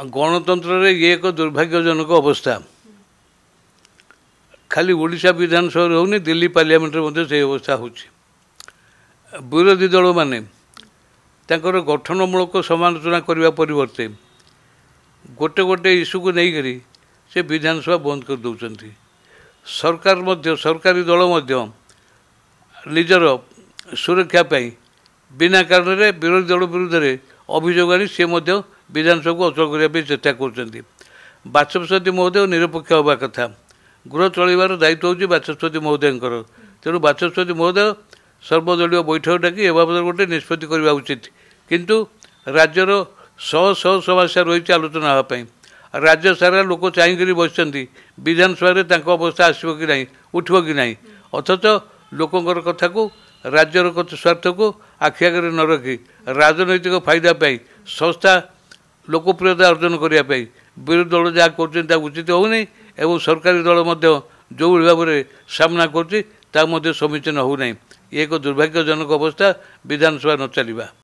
ଗଣତନ୍ତ୍ରରେ ଇଏ ଏକ ଦୁର୍ଭାଗ୍ୟଜନକ ଅବସ୍ଥା ଖାଲି ଓଡ଼ିଶା ବିଧାନସଭାରେ ହେଉନି ଦିଲ୍ଲୀ ପାର୍ଲିଆମେଣ୍ଟରେ ମଧ୍ୟ ସେହି ଅବସ୍ଥା ହେଉଛି ବିରୋଧୀ ଦଳମାନେ ତାଙ୍କର ଗଠନମୂଳକ ସମାଲୋଚନା କରିବା ପରିବର୍ତ୍ତେ ଗୋଟେ ଗୋଟେ ଇସ୍ୟୁକୁ ନେଇକରି ସେ ବିଧାନସଭା ବନ୍ଦ କରିଦେଉଛନ୍ତି ସରକାର ମଧ୍ୟ ସରକାରୀ ଦଳ ମଧ୍ୟ ନିଜର ସୁରକ୍ଷା ପାଇଁ ବିନା କାରଣରେ ବିରୋଧୀ ଦଳ ବିରୁଦ୍ଧରେ ଅଭିଯୋଗ ଆଣି ସେ ମଧ୍ୟ ବିଧାନସଭାକୁ ଅଚଳ କରିବା ପାଇଁ ଚେଷ୍ଟା କରୁଛନ୍ତି ବାଚସ୍ପତି ମହୋଦୟ ନିରପେକ୍ଷ ହେବା କଥା ଗୃହ ଚଳାଇବାର ଦାୟିତ୍ୱ ହେଉଛି ବାଚସ୍ପତି ମହୋଦୟଙ୍କର ତେଣୁ ବାଚସ୍ପତି ମହୋଦୟ ସର୍ବଦଳୀୟ ବୈଠକଟାକି ଏ ବାବଦରେ ଗୋଟେ ନିଷ୍ପତ୍ତି କରିବା ଉଚିତ କିନ୍ତୁ ରାଜ୍ୟର ଶହ ଶହ ସମସ୍ୟା ରହିଛି ଆଲୋଚନା ହେବା ପାଇଁ ରାଜ୍ୟସାରା ଲୋକ ଚାହିଁକରି ବସିଛନ୍ତି ବିଧାନସଭାରେ ତାଙ୍କ ଅବସ୍ଥା ଆସିବ କି ନାହିଁ ଉଠିବ କି ନାହିଁ ଅଥଚ ଲୋକଙ୍କର କଥାକୁ ରାଜ୍ୟର ସ୍ୱାର୍ଥକୁ ଆଖି ଆଗରେ ନ ରଖି ରାଜନୈତିକ ଫାଇଦା ପାଇଁ ସଂସ୍ଥା ଲୋକପ୍ରିୟତା ଅର୍ଜନ କରିବା ପାଇଁ ବିରୋଧୀ ଦଳ ଯାହା କରୁଛନ୍ତି ତାହା ଉଚିତ ହେଉନି ଏବଂ ସରକାରୀ ଦଳ ମଧ୍ୟ ଯେଉଁଭଳି ଭାବରେ ସାମ୍ନା କରୁଛି ତାହା ମଧ୍ୟ ସମୀଚୀନ ହେଉନାହିଁ ଇଏ ଏକ ଦୁର୍ଭାଗ୍ୟଜନକ ଅବସ୍ଥା ବିଧାନସଭା ନ ଚାଲିବା